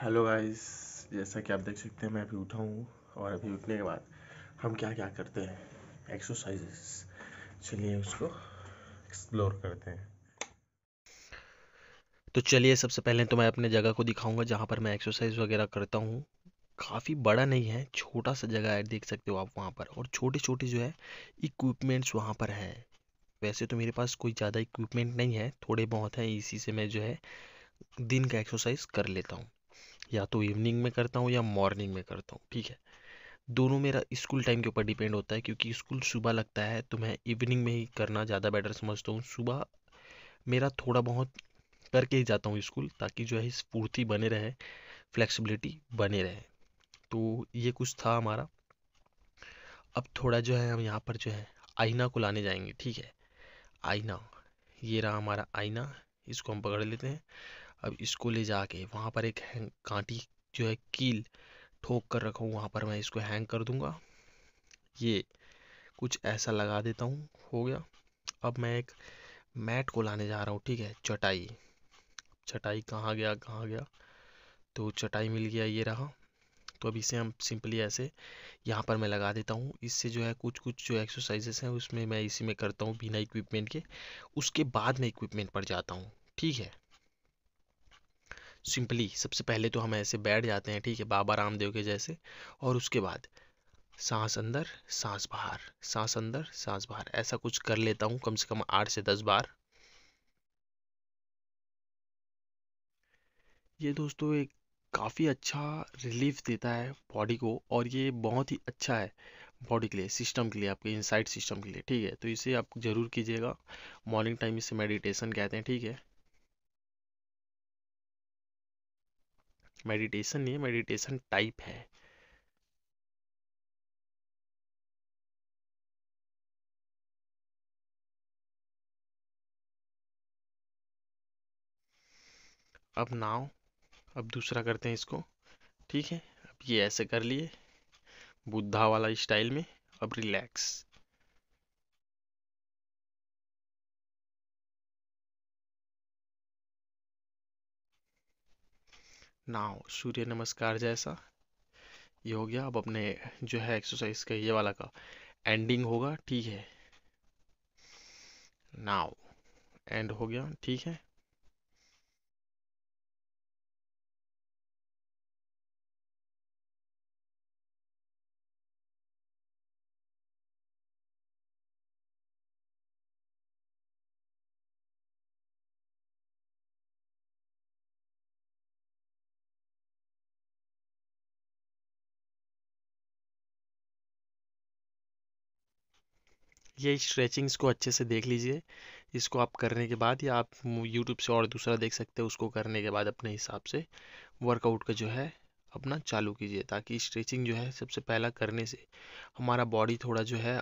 hello guys जैसा कि आप देख सकते हैं मैं अभी उठा हूँ और अभी उठने के बाद हम क्या क्या करते हैं एक्सरसाइजेस चलिए उसको एक्सप्लोर करते हैं तो चलिए सबसे पहले तो मैं अपने जगह को दिखाऊंगा जहाँ पर मैं एक्सरसाइज वगैरह करता हूँ काफ़ी बड़ा नहीं है छोटा सा जगह है देख सकते हो आप वहाँ पर और छोटे छोटे जो है इक्विपमेंट्स वहाँ पर हैं वैसे तो मेरे पास कोई ज़्यादा इक्विपमेंट नहीं है थोड़े बहुत हैं इसी से मैं जो है दिन का एक्सरसाइज कर लेता हूँ या तो इवनिंग में करता हूँ या मॉर्निंग में करता हूँ ठीक है दोनों मेरा स्कूल टाइम के ऊपर डिपेंड होता है क्योंकि स्कूल सुबह लगता है तो मैं इवनिंग में ही करना ज़्यादा बेटर समझता हूँ सुबह मेरा थोड़ा बहुत करके ही जाता हूँ स्कूल ताकि जो है स्फूर्ति बने रहे फ्लेक्सिबिलिटी बने रहे तो ये कुछ था हमारा अब थोड़ा जो है हम यहाँ पर जो है आईना को लाने जाएंगे ठीक है आईना ये रहा हमारा आईना इसको हम पकड़ लेते हैं अब इसको ले जाके वहाँ पर एक हैंग कांटी जो है कील ठोक कर रखा हूँ वहाँ पर मैं इसको हैंग कर दूँगा ये कुछ ऐसा लगा देता हूँ हो गया अब मैं एक मैट को लाने जा रहा हूँ ठीक है चटाई चटाई कहाँ गया कहाँ गया तो चटाई मिल गया ये रहा तो अब इसे हम सिंपली ऐसे यहाँ पर मैं लगा देता हूँ इससे जो है कुछ कुछ जो एक्सरसाइजेस हैं उसमें मैं इसी में करता हूँ बिना इक्विपमेंट के उसके बाद मैं इक्विपमेंट पर जाता हूँ ठीक है सिंपली सबसे पहले तो हम ऐसे बैठ जाते हैं ठीक है बाबा रामदेव के जैसे और उसके बाद सांस अंदर सांस बाहर सांस अंदर सांस बाहर ऐसा कुछ कर लेता हूँ कम से कम आठ से दस बार ये दोस्तों एक काफ़ी अच्छा रिलीफ देता है बॉडी को और ये बहुत ही अच्छा है बॉडी के लिए सिस्टम के लिए आपके इनसाइड सिस्टम के लिए ठीक है तो इसे आप ज़रूर कीजिएगा मॉर्निंग टाइम इसे मेडिटेशन कहते हैं ठीक है मेडिटेशन नहीं है मेडिटेशन टाइप है अब नाव अब दूसरा करते हैं इसको ठीक है अब ये ऐसे कर लिए बुद्धा वाला स्टाइल में अब रिलैक्स नाव सूर्य नमस्कार जैसा ये हो गया अब अपने जो है एक्सरसाइज का ये वाला का एंडिंग होगा ठीक है नाव एंड हो गया ठीक है ये स्ट्रेचिंग्स को अच्छे से देख लीजिए इसको आप करने के बाद या आप यूट्यूब से और दूसरा देख सकते हो उसको करने के बाद अपने हिसाब से वर्कआउट का जो है अपना चालू कीजिए ताकि स्ट्रेचिंग जो है सबसे पहला करने से हमारा बॉडी थोड़ा जो है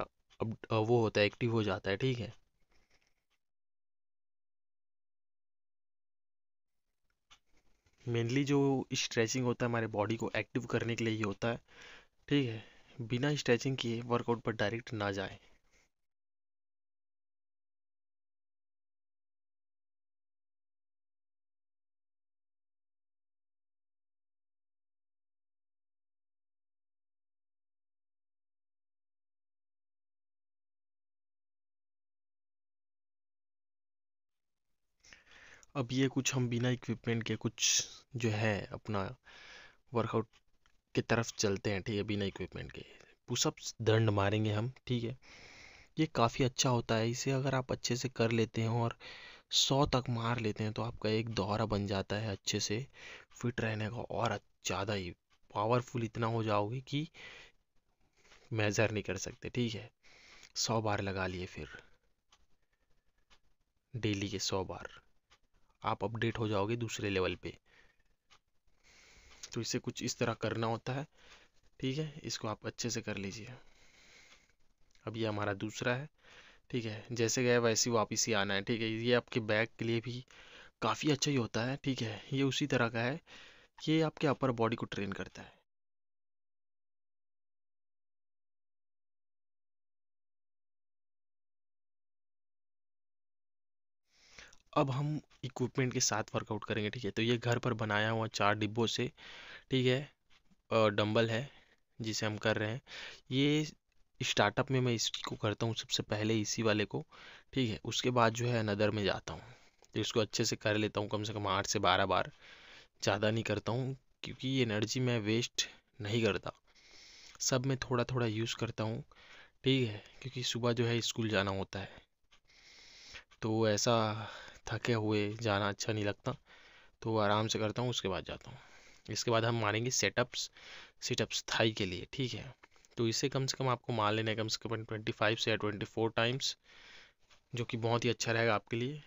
अब वो होता है एक्टिव हो जाता है ठीक है मेनली जो स्ट्रेचिंग होता है हमारे बॉडी को एक्टिव करने के लिए ही होता है ठीक है बिना स्ट्रेचिंग किए वर्कआउट पर डायरेक्ट ना जाए अब ये कुछ हम बिना इक्विपमेंट के कुछ जो है अपना वर्कआउट की तरफ चलते हैं ठीक है बिना इक्विपमेंट के पुशअप्स दंड मारेंगे हम ठीक है ये काफ़ी अच्छा होता है इसे अगर आप अच्छे से कर लेते हैं और सौ तक मार लेते हैं तो आपका एक दौरा बन जाता है अच्छे से फिट रहने का और ज़्यादा ही पावरफुल इतना हो जाओगे कि मेज़र नहीं कर सकते ठीक है सौ बार लगा लिए फिर डेली के सौ बार आप अपडेट हो जाओगे दूसरे लेवल पे तो इसे कुछ इस तरह करना होता है ठीक है इसको आप अच्छे से कर लीजिए अब ये हमारा दूसरा है ठीक है जैसे गया वैसे वापस ही आना है ठीक है ये आपके बैक के लिए भी काफ़ी अच्छा ही होता है ठीक है ये उसी तरह का है ये आपके अपर बॉडी को ट्रेन करता है अब हम इक्विपमेंट के साथ वर्कआउट करेंगे ठीक है तो ये घर पर बनाया हुआ चार डिब्बों से ठीक है डम्बल है जिसे हम कर रहे हैं ये स्टार्टअप में मैं इसको करता हूँ सबसे पहले इसी वाले को ठीक है उसके बाद जो है नदर में जाता हूँ तो इसको अच्छे से कर लेता हूँ कम से कम आठ से बारह बार ज़्यादा नहीं करता हूँ क्योंकि ये एनर्जी मैं वेस्ट नहीं करता सब में थोड़ा थोड़ा यूज़ करता हूँ ठीक है क्योंकि सुबह जो है स्कूल जाना होता है तो ऐसा थके हुए जाना अच्छा नहीं लगता तो आराम से करता हूँ उसके बाद जाता हूँ इसके बाद हम मारेंगे सेटअप्स सेटअप्स थाई के लिए ठीक है तो इसे कम से कम आपको मान लेना है कम से कम ट्वेंटी फाइव से या ट्वेंटी फोर टाइम्स जो कि बहुत ही अच्छा रहेगा आपके लिए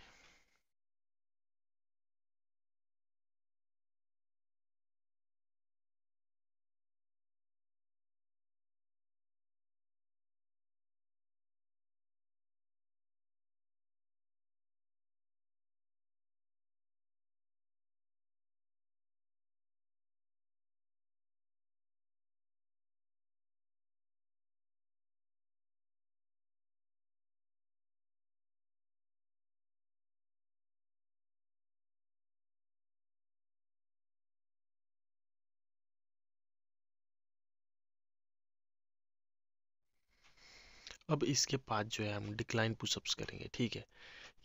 अब इसके बाद जो है हम डिक्लाइन पुशअप्स करेंगे ठीक है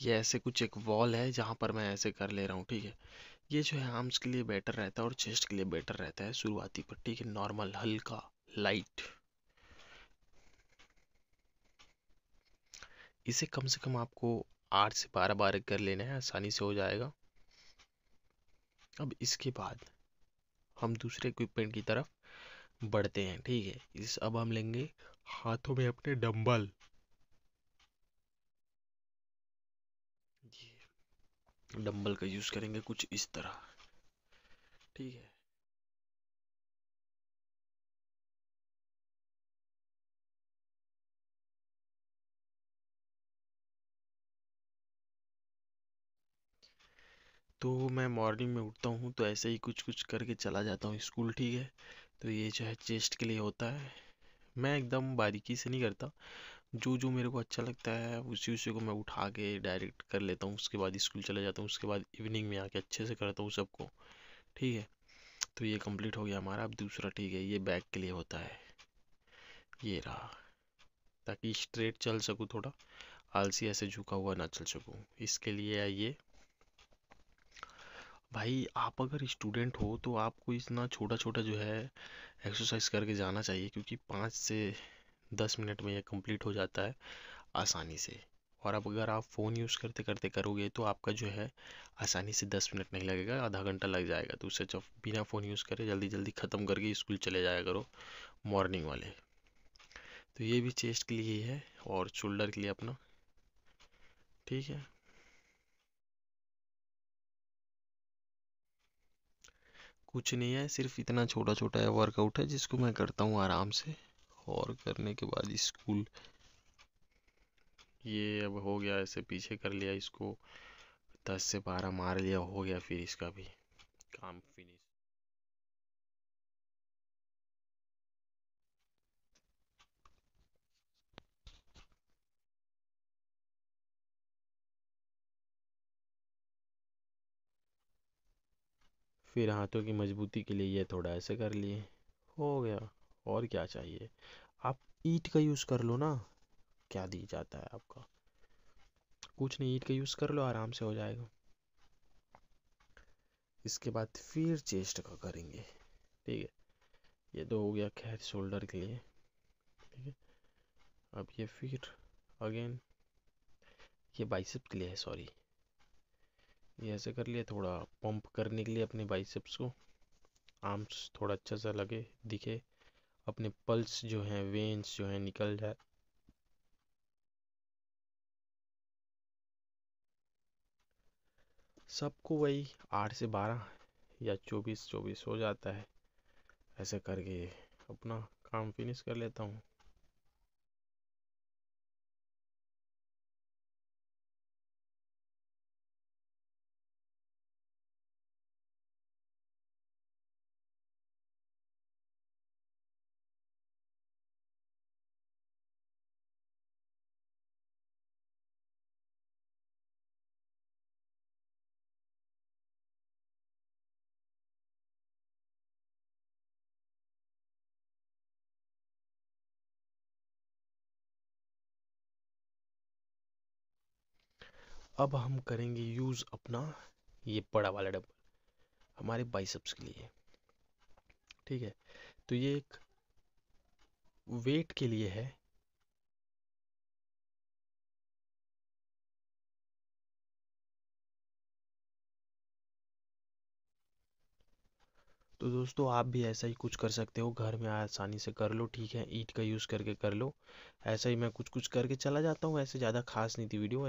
ये ऐसे कुछ एक वॉल है जहाँ पर मैं ऐसे कर ले रहा हूँ ठीक है ये जो है आर्म्स के लिए बेटर रहता है और चेस्ट के लिए बेटर रहता है शुरुआती पर ठीक है नॉर्मल हल्का लाइट इसे कम से कम आपको आठ से बारह बार कर लेना है आसानी से हो जाएगा अब इसके बाद हम दूसरे इक्विपमेंट की तरफ बढ़ते हैं ठीक है इस अब हम लेंगे हाथों में अपने डंबल डंबल का यूज करेंगे कुछ इस तरह ठीक है तो मैं मॉर्निंग में उठता हूँ तो ऐसे ही कुछ कुछ करके चला जाता हूँ स्कूल ठीक है तो ये जो है चेस्ट के लिए होता है मैं एकदम बारीकी से नहीं करता जो जो मेरे को अच्छा लगता है उसी उसी को मैं उठा के डायरेक्ट कर लेता हूँ उसके बाद स्कूल चला जाता हूँ उसके बाद इवनिंग में आके अच्छे से करता हूँ सबको ठीक है तो ये कंप्लीट हो गया हमारा अब दूसरा ठीक है ये बैक के लिए होता है ये रहा ताकि स्ट्रेट चल सकूँ थोड़ा आलसी ऐसे झुका हुआ ना चल सकूँ इसके लिए आइए भाई आप अगर स्टूडेंट हो तो आपको इतना छोटा छोटा जो है एक्सरसाइज करके जाना चाहिए क्योंकि पाँच से दस मिनट में यह कंप्लीट हो जाता है आसानी से और अब अगर आप फ़ोन यूज़ करते करते करोगे तो आपका जो है आसानी से दस मिनट नहीं लगेगा आधा घंटा लग जाएगा तो उससे जब बिना फ़ोन यूज़ करे जल्दी जल्दी ख़त्म करके स्कूल चले जाया करो मॉर्निंग वाले तो ये भी चेस्ट के लिए ही है और शोल्डर के लिए अपना ठीक है कुछ नहीं है सिर्फ इतना छोटा छोटा वर्कआउट है जिसको मैं करता हूँ आराम से और करने के बाद स्कूल ये अब हो गया ऐसे पीछे कर लिया इसको दस से बारह मार लिया हो गया फिर इसका भी काम फिनिश फिर हाथों की मजबूती के लिए ये थोड़ा ऐसे कर लिए हो गया और क्या चाहिए आप ईट का यूज़ कर लो ना क्या दी जाता है आपका कुछ नहीं ईट का यूज़ कर लो आराम से हो जाएगा इसके बाद फिर चेस्ट का करेंगे ठीक है ये तो हो गया खैर शोल्डर के लिए ठीक है अब ये फिर अगेन ये बाइसेप के लिए है सॉरी ये ऐसे कर लिया थोड़ा पंप करने के लिए अपने बाइसेप्स को आर्म्स थोड़ा अच्छा सा लगे दिखे अपने पल्स जो हैं वेंस जो हैं निकल जाए सबको वही आठ से बारह या चौबीस चौबीस हो जाता है ऐसे करके अपना काम फिनिश कर लेता हूँ अब हम करेंगे यूज़ अपना ये बड़ा वाला डबल हमारे बाइसेप्स के लिए ठीक है तो ये एक वेट के लिए है तो दोस्तों आप भी ऐसा ही कुछ कर सकते हो घर में आसानी से कर लो ठीक है ईट का यूज़ करके कर लो ऐसा ही मैं कुछ कुछ करके चला जाता हूँ ऐसे ज़्यादा खास नहीं थी वीडियो